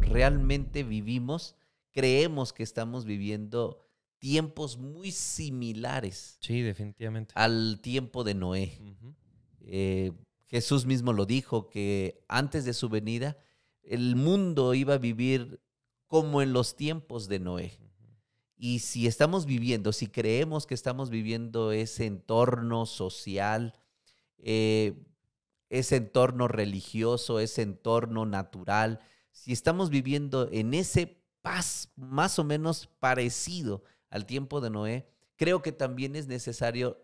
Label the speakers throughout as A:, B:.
A: Realmente vivimos, creemos que estamos viviendo tiempos muy similares. Sí, definitivamente. Al tiempo de Noé. Eh, Jesús mismo lo dijo, que antes de su venida, el mundo iba a vivir como en los tiempos de Noé. Y si estamos viviendo, si creemos que estamos viviendo ese entorno social, eh, ese entorno religioso, ese entorno natural, si estamos viviendo en ese paz más o menos parecido al tiempo de Noé, creo que también es necesario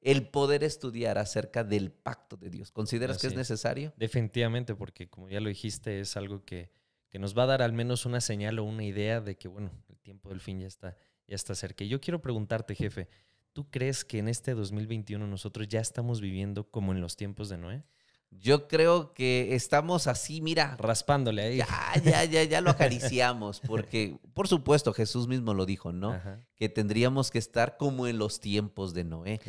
A: el poder estudiar acerca del pacto de Dios. ¿Consideras que es necesario?
B: Definitivamente, porque como ya lo dijiste, es algo que, que, nos va a dar al menos una señal o una idea de que, bueno, el tiempo del fin ya está, ya está cerca. Y yo quiero preguntarte, jefe, ¿tú crees que en este 2021 nosotros ya estamos viviendo como en los tiempos de Noé? Yo creo que estamos así,
A: mira. Raspándole ahí. Ya, ya, ya, ya lo acariciamos, porque por supuesto Jesús mismo lo dijo, ¿no? Que tendríamos que estar como en los tiempos de Noé.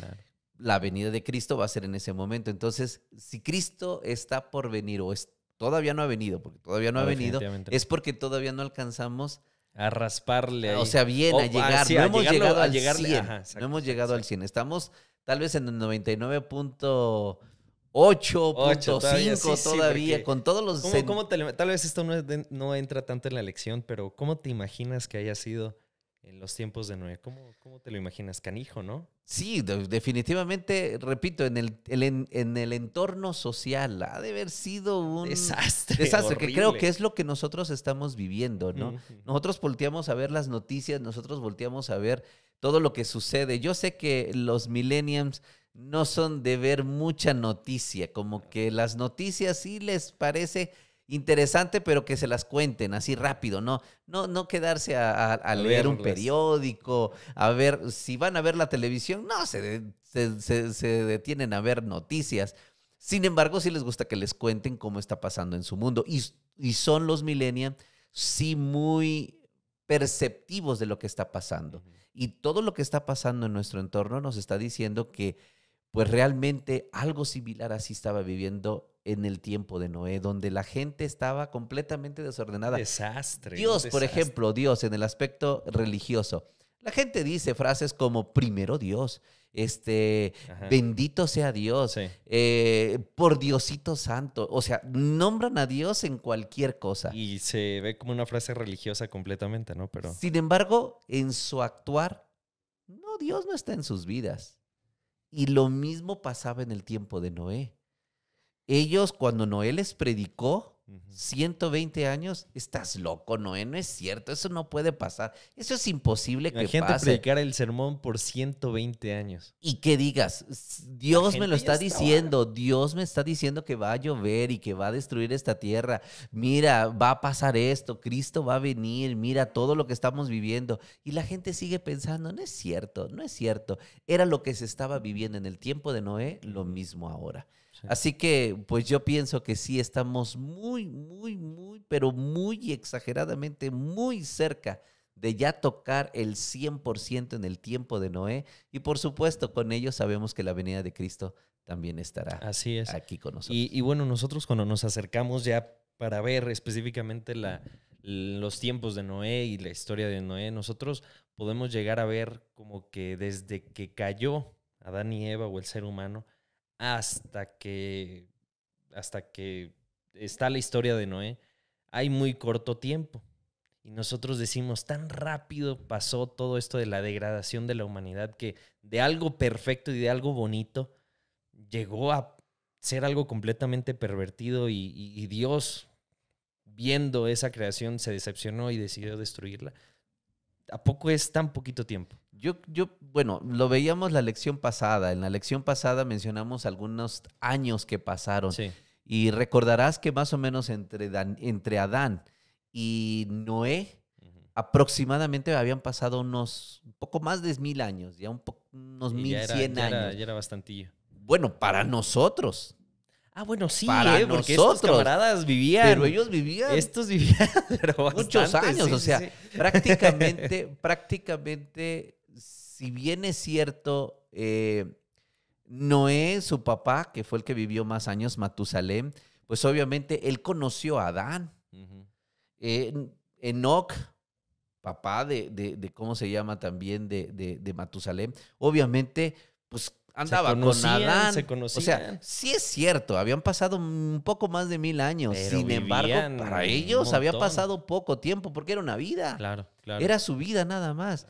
A: La venida de Cristo va a ser en ese momento. Entonces, si Cristo está por venir o es, todavía no ha venido, porque todavía no, ha venido, es porque todavía no alcanzamos a rasparle. O sea, bien, a llegar. no hemos llegado al no hemos llegado al 100. Estamos tal vez en el
B: 99.
A: 8.5 todavía, con todos los...
B: tal vez esto no, entra tanto en la elección, pero ¿cómo te imaginas que haya sido en los tiempos de Noé? ¿Cómo, cómo te lo imaginas? Canijo, ¿no?
A: Sí, definitivamente, repito, en el, en el entorno social ha de haber sido un desastre. Desastre, que creo que es lo que nosotros estamos viviendo, ¿no? Nosotros volteamos a ver las noticias, nosotros volteamos a ver todo lo que sucede. Yo sé que los millenniums no son de ver mucha noticia, como que las noticias sí les parece interesante, pero que se las cuenten así rápido, no, no, no quedarse a, leer un periódico, a ver, si van a ver la televisión, no, se, detienen a ver noticias. Sin embargo, sí les gusta que les cuenten cómo está pasando en su mundo. Y, son los millennials sí muy perceptivos de lo que está pasando. Y todo lo que está pasando en nuestro entorno nos está diciendo que pues realmente algo similar así estaba viviendo en el tiempo de Noé, donde la gente estaba completamente desordenada. Desastre. Dios, por ejemplo, Dios en el aspecto religioso. La gente dice frases como primero Dios, este, bendito sea Dios, eh, por Diosito Santo. O sea, nombran a Dios
B: en cualquier cosa. Y se ve como una frase religiosa completamente, ¿no? Pero...
A: Sin embargo,
B: en su actuar, no, Dios no está en sus vidas.
A: Y lo mismo pasaba en el tiempo de Noé. Ellos, cuando Noé les predicó, 120 años, estás loco, Noé, no es cierto, eso no puede pasar, eso es imposible que La gente predicar el sermón por 120 años. Y que digas, Dios me lo está, diciendo, Dios me está diciendo que va a llover y que va a destruir esta tierra, mira, va a pasar esto, Cristo va a venir, mira todo lo que estamos viviendo. Y la gente sigue pensando, no es cierto, no es cierto, era lo que se estaba viviendo en el tiempo de Noé, lo mismo ahora. Así que, pues yo pienso que sí estamos muy, muy, muy, pero muy exageradamente, muy cerca de ya tocar el 100% en el tiempo de Noé. Y por supuesto, con ello sabemos que la venida de
B: Cristo también estará aquí con nosotros. Y, bueno, nosotros cuando nos acercamos ya para ver específicamente la, los tiempos de Noé y la historia de Noé, nosotros podemos llegar a ver como que desde que cayó Adán y Eva o el ser humano hasta que, hasta que está la historia de Noé, hay muy corto tiempo. Y nosotros decimos, tan rápido pasó todo esto de la degradación de la humanidad que de algo perfecto y de algo bonito llegó a ser algo completamente pervertido y, y Dios, viendo esa creación, se decepcionó y decidió destruirla. ¿A
A: poco es tan poquito tiempo? Yo, yo, bueno, lo veíamos la lección pasada. En la lección pasada mencionamos algunos años que pasaron. Y recordarás que más o menos entre, entre Adán y Noé, aproximadamente habían pasado unos un poco más de mil años, ya un poco unos mil cien años.
B: ya era bastantillo. Bueno, para
A: nosotros.
B: Ah, bueno, sí, para ¿eh? porque nosotros, estos camaradas vivían. Pero ellos vivían. Estos vivían pero muchos años, o sea, prácticamente, prácticamente
A: si bien es cierto, eh, Noé, su papá, que fue el que vivió más años, Matusalem, pues obviamente él conoció a Adán. Eh, enoc Enoch, papá de, de, de, ¿cómo se llama también? De, de, Matusalem, obviamente, pues andaba con Adán. Se conocían. O sea, sí es cierto, habían pasado un poco más de mil años. Sin embargo, para ellos había pasado poco tiempo porque era una vida. Claro, claro. Era su vida nada más.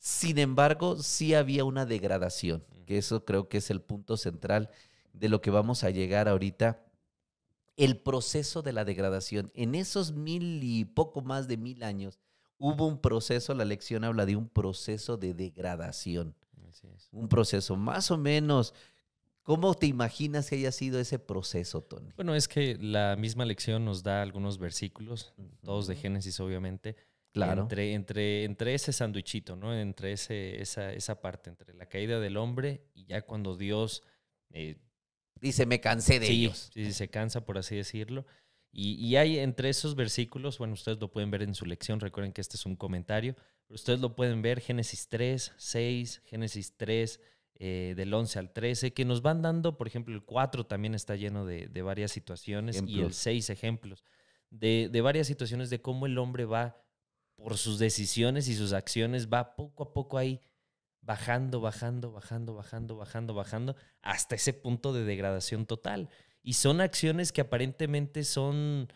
A: Sin embargo, sí había una degradación, que eso creo que es el punto central de lo que vamos a llegar ahorita, el proceso de la degradación. En esos mil y poco más de mil años hubo un proceso, la lección habla de un proceso de degradación. Un proceso más o menos ¿Cómo te imaginas que haya sido ese proceso, Tony?
B: Bueno, es que la misma lección nos da algunos versículos, todos de Génesis obviamente, entre, entre, entre ese sandwichito, ¿no? Entre ese, esa, esa parte, entre la caída del hombre y ya cuando Dios... Eh, Dice, me cansé de ellos. Sí, se cansa, por así decirlo. Y, y, hay entre esos versículos, bueno, ustedes lo pueden ver en su lección, recuerden que este es un comentario, pero ustedes lo pueden ver, Génesis 3, 6, Génesis 3, eh, del 11 al 13, que nos van dando, por ejemplo, el 4 también está lleno de, de varias situaciones y el 6 ejemplos de, de, varias situaciones de cómo el hombre va por sus decisiones y sus acciones va poco a poco ahí bajando, bajando, bajando, bajando, bajando, bajando, hasta ese punto de degradación total. Y son acciones que aparentemente son,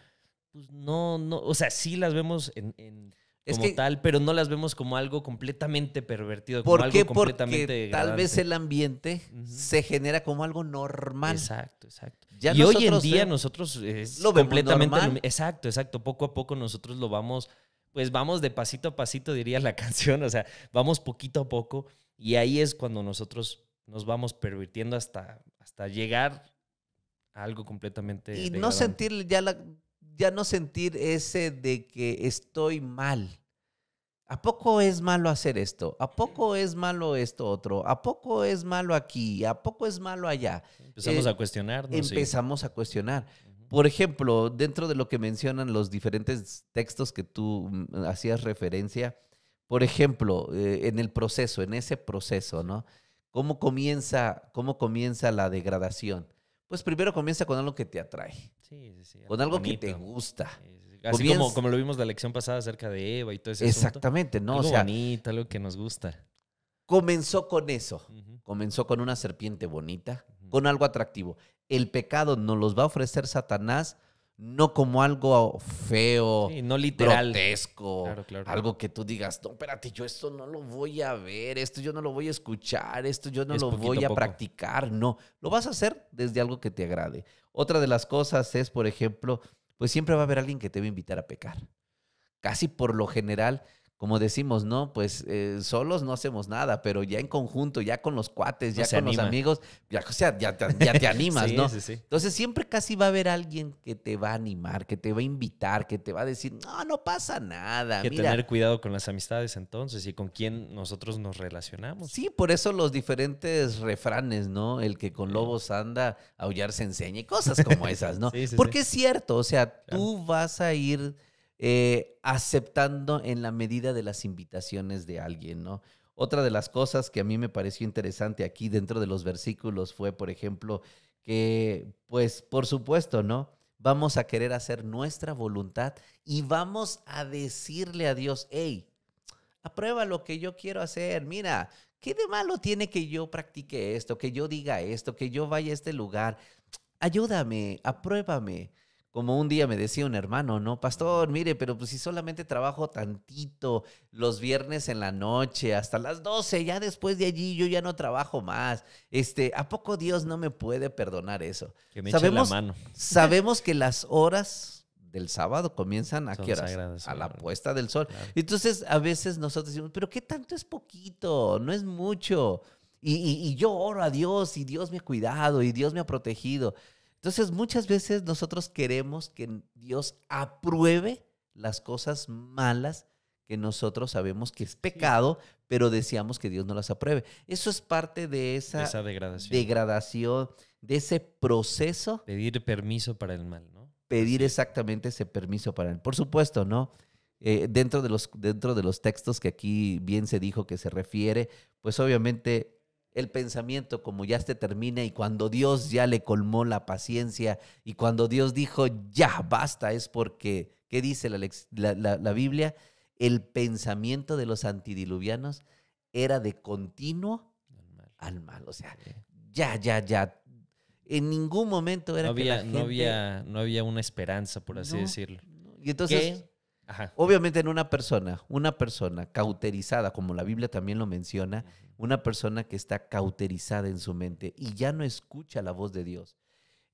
B: pues no, no, o sea, sí las vemos en, como tal, pero no las vemos como algo completamente pervertido, como algo completamente Porque tal vez el
A: ambiente se genera como algo normal. Exacto, exacto. y hoy en día eh, nosotros es completamente
B: exacto, exacto. Poco a poco nosotros lo vamos pues vamos de pasito a pasito, diría la canción, o sea, vamos poquito a poco y ahí es cuando nosotros nos vamos pervirtiendo hasta, hasta llegar a algo completamente... Y no sentir
A: ya la, ya no sentir ese de que estoy mal. ¿A poco es malo hacer esto? ¿A poco es malo esto otro? ¿A poco es malo aquí? ¿A poco es malo allá? Empezamos eh, a
B: cuestionar. Empezamos
A: a cuestionar por ejemplo, dentro de lo que mencionan los diferentes textos que tú mm, hacías referencia, por ejemplo, eh, en el proceso, en ese proceso, ¿no? ¿Cómo comienza, ¿Cómo comienza la degradación?
B: Pues primero comienza con algo que te atrae. Sí, sí, sí, con algo que te gusta. Así como, lo vimos la lección pasada acerca de Eva y todo eso. Exactamente, ¿no? Algo o sea, bonito,
A: algo que nos gusta.
B: Comenzó con eso.
A: Comenzó con una serpiente bonita, con algo atractivo el pecado nos los va a ofrecer Satanás no como algo feo, no literal. algo que tú digas, no, espérate, yo esto no lo voy a ver, esto yo no lo voy a escuchar, esto yo no lo voy a, a practicar, no, lo vas a hacer desde algo que te agrade. Otra de las cosas es, por ejemplo, pues siempre va a haber alguien que te va a invitar a pecar. Casi por lo general, como decimos, ¿no? Pues eh, solos no hacemos nada, pero ya en conjunto, ya con los cuates, ya con los amigos, ya, o sea, ya, te, animas, ¿no? Sí, sí. Entonces siempre casi va a haber alguien que te va a animar, que te va
B: a invitar, que te va a decir,
A: no, no pasa nada. Hay que tener
B: cuidado con las amistades entonces y con quién nosotros nos relacionamos. Sí, por eso los diferentes refranes, ¿no? El que
A: con lobos anda, aullar se enseña y cosas como esas, ¿no? Porque es cierto, o sea, tú vas a ir eh, aceptando en la medida de las invitaciones de alguien, ¿no? Otra de las cosas que a mí me pareció interesante aquí dentro de los versículos fue, por ejemplo, que, pues, por supuesto, ¿no? Vamos a querer hacer nuestra voluntad y vamos a decirle a Dios, hey, aprueba lo que yo quiero hacer, mira, ¿qué de malo tiene que yo practique esto, que yo diga esto, que yo vaya a este lugar? Ayúdame, apruébame. Como un día me decía un hermano, ¿no? Pastor, mire, pero pues si solamente trabajo tantito los viernes en la noche hasta las 12, ya después de allí yo ya no trabajo más. Este, ¿a poco Dios no me puede perdonar eso? Que me sabemos, mano. Sabemos que las horas del sábado comienzan a a la puesta del sol. Entonces, a veces nosotros decimos, pero ¿qué tanto es poquito? No es mucho. Y, y, yo oro a Dios y Dios me ha cuidado y Dios me ha protegido. Entonces muchas veces nosotros queremos que Dios apruebe las cosas malas que nosotros sabemos que es pecado, pero deseamos que Dios no las apruebe. Eso es parte de esa, degradación. de ese proceso. Pedir permiso para el mal, ¿no? Pedir exactamente ese permiso para el mal. Por supuesto, ¿no? Eh, dentro, de los, dentro de los textos que aquí bien se dijo que se refiere, pues obviamente el pensamiento como ya se termina y cuando Dios ya le colmó la paciencia y cuando Dios dijo, ya basta, es porque, ¿qué dice la, Biblia? El pensamiento de los antidiluvianos era de continuo al mal. O sea, ya, ya, ya. En ningún momento era no había, que la
B: no había, una esperanza, por así decirlo.
A: Y entonces... Obviamente en una persona, una persona cauterizada, como la Biblia también lo menciona, una persona que está cauterizada en su mente y ya no escucha la voz de Dios.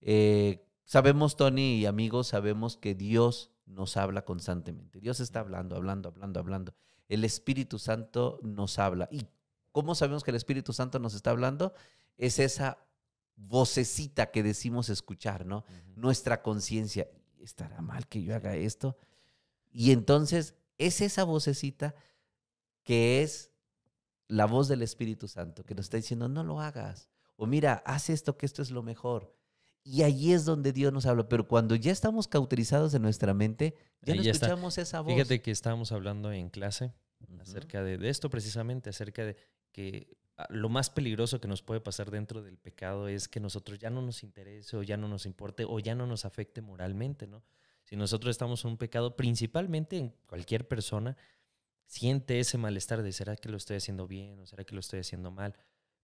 A: Eh, sabemos, Tony y amigos, sabemos que Dios nos habla constantemente. Dios está hablando, hablando, hablando, hablando. El Espíritu Santo nos habla. ¿Y cómo sabemos que el Espíritu Santo nos está hablando? Es esa vocecita que decimos escuchar, ¿no? Nuestra conciencia. ¿Estará mal que yo haga esto? Y entonces es esa vocecita que es la voz del Espíritu Santo, que nos está diciendo, no lo hagas, o mira, haz esto, que esto es lo mejor. Y allí es donde Dios nos habla, pero cuando ya estamos cauterizados en nuestra mente, ya no escuchamos esa voz. Fíjate
B: que estábamos hablando en clase acerca de, esto precisamente, acerca de que ah, lo más peligroso que nos puede pasar dentro del pecado es que nosotros ya no nos interese o ya no nos importe o ya no nos afecte moralmente, ¿no? Si nosotros estamos en un pecado, principalmente en cualquier persona, siente ese malestar de ¿será que lo estoy haciendo bien o será que lo estoy haciendo mal?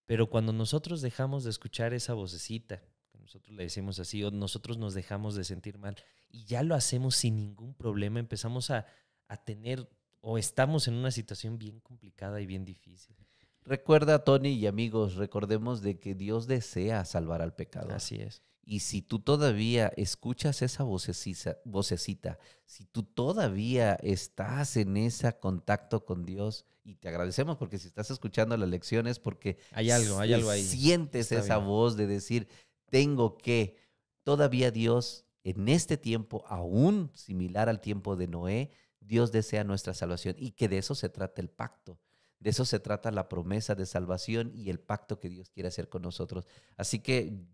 B: Pero cuando nosotros dejamos de escuchar esa vocecita, que nosotros le decimos así, o nosotros nos dejamos de sentir mal y ya lo hacemos sin ningún problema, empezamos a, a tener o estamos en una situación bien complicada y bien difícil.
A: Recuerda, Tony y amigos, recordemos de que Dios desea salvar al pecado. Así es. Y si tú todavía escuchas esa vocecita, si tú todavía estás en ese contacto con Dios, y te agradecemos porque si estás escuchando las lecciones, porque hay algo, hay algo ahí. Sientes esa voz de decir, tengo que, todavía Dios, en este tiempo, aún similar al tiempo de Noé, Dios desea nuestra salvación y que de eso se trata el pacto. De eso se trata la promesa de salvación y el pacto que Dios quiere hacer con nosotros. Así que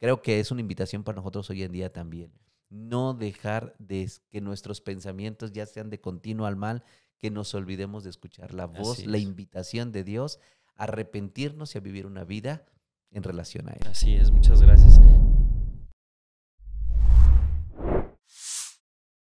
A: creo que es una invitación para nosotros hoy en día también. No dejar de que nuestros pensamientos ya sean de continuo al mal, que nos olvidemos de escuchar la voz, la invitación de Dios, a arrepentirnos y a vivir una vida en relación a Él. Así
B: es, muchas gracias.